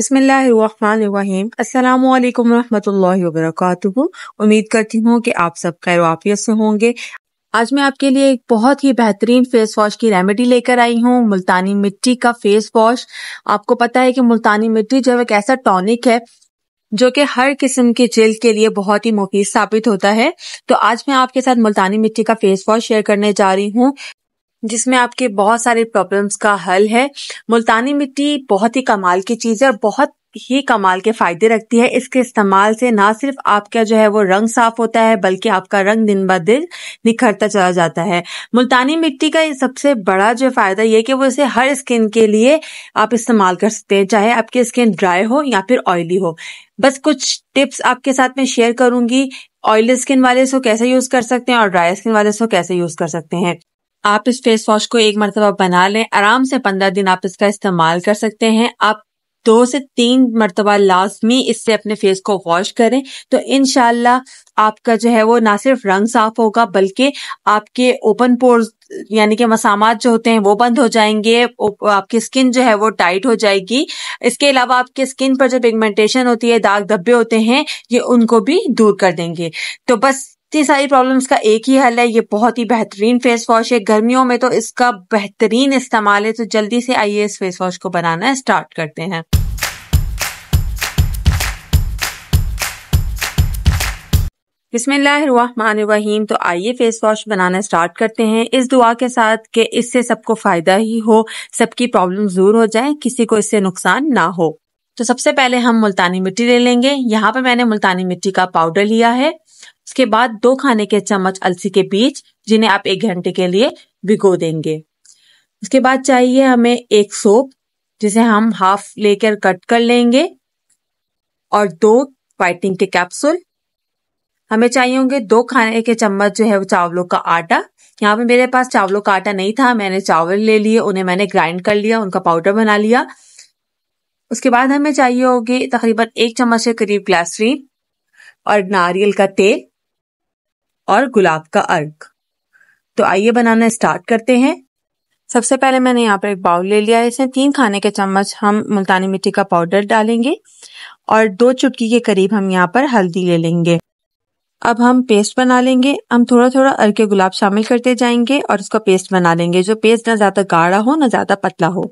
बसमीम अल्लाम वरहमल उम्मीद करती हूँ कि आप सब खैर वाफियत से होंगे आज मैं आपके लिए एक बहुत ही बेहतरीन फेस वॉश की रेमेडी लेकर आई हूँ मुल्तानी मिट्टी का फेस वॉश आपको पता है कि मुल्तानी मिट्टी जो एक ऐसा टॉनिक है जो कि हर किस्म के जेल के लिए बहुत ही मुफीद साबित होता है तो आज मैं आपके साथ मुल्तानी मिट्टी का फेस वॉश शेयर करने जा रही हूँ जिसमें आपके बहुत सारे प्रॉब्लम्स का हल है मुल्तानी मिट्टी बहुत ही कमाल की चीज़ है और बहुत ही कमाल के फायदे रखती है इसके इस्तेमाल से ना सिर्फ आपका जो है वो रंग साफ होता है बल्कि आपका रंग दिन ब दिन निखरता चला जाता है मुल्तानी मिट्टी का सबसे बड़ा जो फायदा ये कि वो इसे हर स्किन के लिए आप इस्तेमाल कर सकते हैं चाहे आपकी स्किन ड्राई हो या फिर ऑयली हो बस कुछ टिप्स आपके साथ में शेयर करूंगी ऑयली स्किन वाले इसको कैसे यूज कर सकते हैं और ड्राई स्किन वाले इसको कैसे यूज कर सकते हैं आप इस फेस वॉश को एक मरतबा बना लें आराम से पंद्रह दिन आप इसका इस्तेमाल कर सकते हैं आप दो से तीन मरतबा लाजमी इससे अपने फेस को वॉश करें तो इन आपका जो है वो ना सिर्फ रंग साफ होगा बल्कि आपके ओपन पोर्स यानी कि मसामात जो होते हैं वो बंद हो जाएंगे आपकी स्किन जो है वो टाइट हो जाएगी इसके अलावा आपके स्किन पर जो पिगमेंटेशन होती है दाग धब्बे होते हैं ये उनको भी दूर कर देंगे तो बस इतनी सारी प्रॉब्लम्स का एक ही हल है ये बहुत ही बेहतरीन फेस वॉश है गर्मियों में तो इसका बेहतरीन इस्तेमाल है तो जल्दी से आइए इस फेस वॉश को बनाना स्टार्ट करते हैं बिस्मिल्लाहिर्रहमानिर्रहीम तो आइए फेस वॉश बनाना स्टार्ट करते हैं इस दुआ के साथ कि इससे सबको फ़ायदा ही हो सबकी प्रॉब्लम दूर हो जाए किसी को इससे नुकसान ना हो तो सबसे पहले हम मुल्तानी मिट्टी ले लेंगे यहाँ पर मैंने मुल्तानी मिट्टी का पाउडर लिया है उसके बाद दो खाने के चम्मच अलसी के बीज जिन्हें आप एक घंटे के लिए भिगो देंगे उसके बाद चाहिए हमें एक सोप जिसे हम हाफ लेकर कट कर लेंगे और दो वाइटिंग के कैप्सूल हमें चाहिए होंगे दो खाने के चम्मच जो है वो चावलों का आटा यहाँ पे मेरे पास चावलों का आटा नहीं था मैंने चावल ले लिए उन्हें मैंने ग्राइंड कर लिया उनका पाउडर बना लिया उसके बाद हमें चाहिए होगी तकरीबन एक चम्मच के करीब ग्लासरी और नारियल का तेल और गुलाब का अर्क तो आइए बनाना स्टार्ट करते हैं सबसे पहले मैंने यहाँ पर एक बाउल ले लिया है इसमें तीन खाने के चम्मच हम मुल्तानी मिट्टी का पाउडर डालेंगे और दो चुटकी के करीब हम यहाँ पर हल्दी ले लेंगे अब हम पेस्ट बना लेंगे हम थोड़ा थोड़ा अर्के गुलाब शामिल करते जाएंगे और इसका पेस्ट बना लेंगे जो पेस्ट ना ज़्यादा गाढ़ा हो ना ज़्यादा पतला हो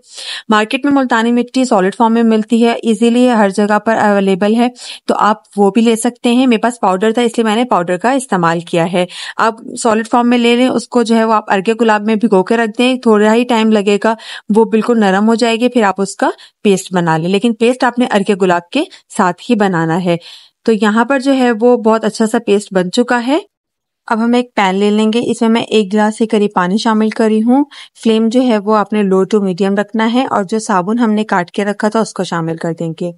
मार्केट में मुल्तानी मिट्टी सॉलिड फॉर्म में मिलती है इजीली हर जगह पर अवेलेबल है तो आप वो भी ले सकते हैं मेरे पास पाउडर था इसलिए मैंने पाउडर का इस्तेमाल किया है आप सॉलिड फॉर्म में ले लें उसको जो है वो आप अर्घे गुलाब में भिगो के रख दें थोड़ा ही टाइम लगेगा वो बिल्कुल नरम हो जाएगी फिर आप उसका पेस्ट बना लें लेकिन पेस्ट आपने अर्घे गुलाब के साथ ही बनाना है तो यहाँ पर जो है वो बहुत अच्छा सा पेस्ट बन चुका है अब हम एक पैन ले लेंगे इसमें मैं एक गिलास से करीब पानी शामिल करी हूँ फ्लेम जो है वो आपने लो टू मीडियम रखना है और जो साबुन हमने काट के रखा था उसको शामिल कर देंगे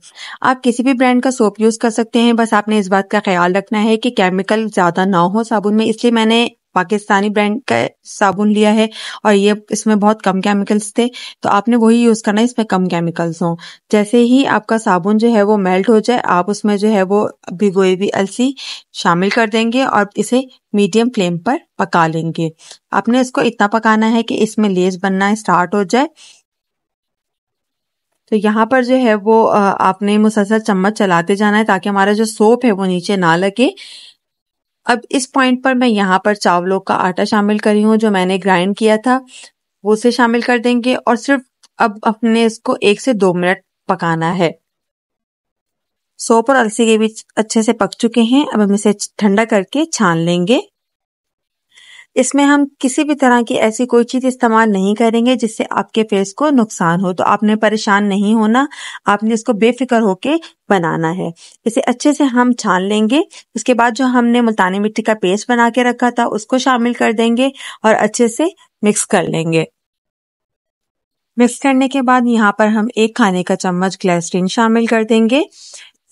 आप किसी भी ब्रांड का सोप यूज़ कर सकते हैं बस आपने इस बात का ख्याल रखना है कि केमिकल ज़्यादा ना हो साबुन में इसलिए मैंने पाकिस्तानी ब्रांड का साबुन लिया है और ये इसमें बहुत कम केमिकल्स थे तो आपने वही यूज करना है इसमें कम केमिकल्स हों जैसे ही आपका साबुन जो है वो मेल्ट हो जाए आप उसमें जो है वो भिगोई हुई अलसी शामिल कर देंगे और इसे मीडियम फ्लेम पर पका लेंगे आपने इसको इतना पकाना है कि इसमें लेस बनना स्टार्ट हो जाए तो यहाँ पर जो है वो आपने मुसलसल चम्मच चलाते जाना है ताकि हमारा जो सोप है वो नीचे ना लगे अब इस पॉइंट पर मैं यहाँ पर चावलों का आटा शामिल करी हूँ जो मैंने ग्राइंड किया था वो उसे शामिल कर देंगे और सिर्फ अब अपने इसको एक से दो मिनट पकाना है सोप और अलसी के बीच अच्छे से पक चुके हैं अब हम इसे ठंडा करके छान लेंगे इसमें हम किसी भी तरह की ऐसी कोई चीज़ इस्तेमाल नहीं करेंगे जिससे आपके फेस को नुकसान हो तो आपने परेशान नहीं होना आपने इसको बेफिक्र होके बनाना है इसे अच्छे से हम छान लेंगे उसके बाद जो हमने मुल्तानी मिट्टी का पेस्ट बना के रखा था उसको शामिल कर देंगे और अच्छे से मिक्स कर लेंगे मिक्स करने के बाद यहाँ पर हम एक खाने का चम्मच ग्लैसरीन शामिल कर देंगे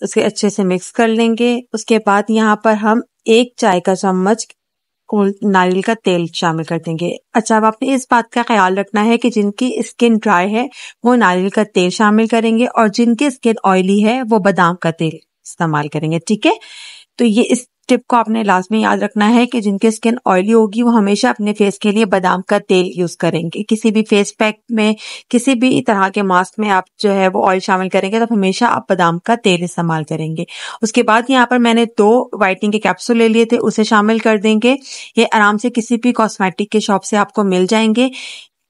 उसे अच्छे से मिक्स कर लेंगे उसके बाद यहाँ पर हम एक चाय का चम्मच और नारियल का तेल शामिल कर देंगे अच्छा अब आपने इस बात का ख्याल रखना है कि जिनकी स्किन ड्राई है वो नारियल का तेल शामिल करेंगे और जिनकी स्किन ऑयली है वो बादाम का तेल इस्तेमाल करेंगे ठीक है तो ये इस टिप को आपने लाजमी याद रखना है कि जिनकी स्किन ऑयली होगी वो हमेशा अपने फेस के लिए बादाम का तेल यूज करेंगे किसी भी फेस पैक में किसी भी तरह के मास्क में आप जो है वो ऑयल शामिल करेंगे तो हमेशा आप बादाम का तेल इस्तेमाल करेंगे उसके बाद यहाँ पर मैंने दो वाइटनिंग के कैप्सूल ले लिए थे उसे शामिल कर देंगे ये आराम से किसी भी कॉस्मेटिक के शॉप से आपको मिल जाएंगे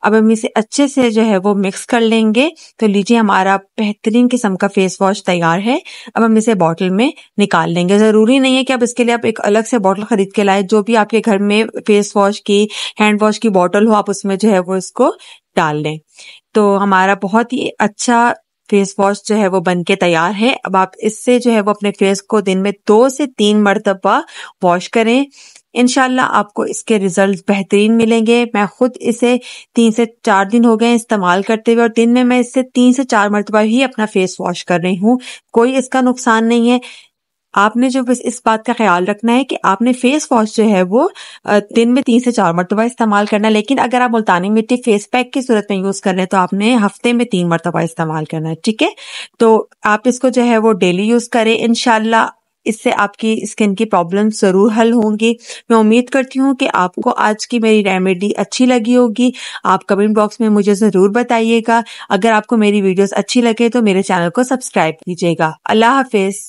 अब हम इसे अच्छे से जो है वो मिक्स कर लेंगे तो लीजिए हमारा बेहतरीन किस्म का फेस वॉश तैयार है अब हम इसे बॉटल में निकाल लेंगे ज़रूरी नहीं है कि अब इसके लिए आप एक अलग से बॉटल खरीद के लाए जो भी आपके घर में फेस वॉश की हैंड वॉश की बॉटल हो आप उसमें जो है वो इसको डाल लें तो हमारा बहुत ही अच्छा फेस वॉश जो है वो बन के तैयार है अब आप इससे जो है वो अपने फेस को दिन में दो से तीन मरतबा वॉश करें इनशाला आपको इसके रिजल्ट बेहतरीन मिलेंगे मैं खुद इसे तीन से चार दिन हो गए इस्तेमाल करते हुए और दिन में मैं इससे तीन से चार मरतबा ही अपना फेस वॉश कर रही हूँ कोई इसका नुकसान नहीं है आपने जो बस इस बात का ख्याल रखना है कि आपने फेस वॉश जो है वो दिन में तीन से चार मरतबा इस्तेमाल करना है लेकिन अगर आप मुल्तानी मिट्टी फेस पैक की सूरत में यूज़ कर रहे हैं तो आपने हफ्ते में तीन मरतबा इस्तेमाल करना है ठीक है तो आप इसको जो है वो डेली यूज़ करें इनशाला इससे आपकी स्किन की प्रॉब्लम ज़रूर हल होंगी मैं उम्मीद करती हूँ कि आपको आज की मेरी रेमेडी अच्छी लगी होगी आप कमेंट बॉक्स में मुझे ज़रूर बताइएगा अगर आपको मेरी वीडियोस अच्छी लगे तो मेरे चैनल को सब्सक्राइब कीजिएगा अल्लाह हाफिज़